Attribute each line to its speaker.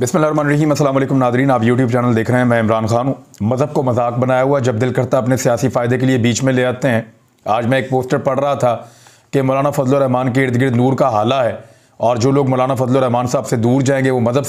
Speaker 1: बिसमीम अल्लाम नादरीन आप यूट्यूब चैनल देख रहे हैं मैं इमरान खान हूँ मज़हब को मजाक बनाया हुआ जब दिल करता अपने सियासी फ़ायदे के लिए बीच में ले आते हैं आज मैं एक पोस्टर पढ़ रहा था कि मौलाना फजल रहमान के इर्द गिर्द नूर का हाला है और जो लोग मौलाना फजल रहमान साहब से दूर जाएंगे वो मज़हब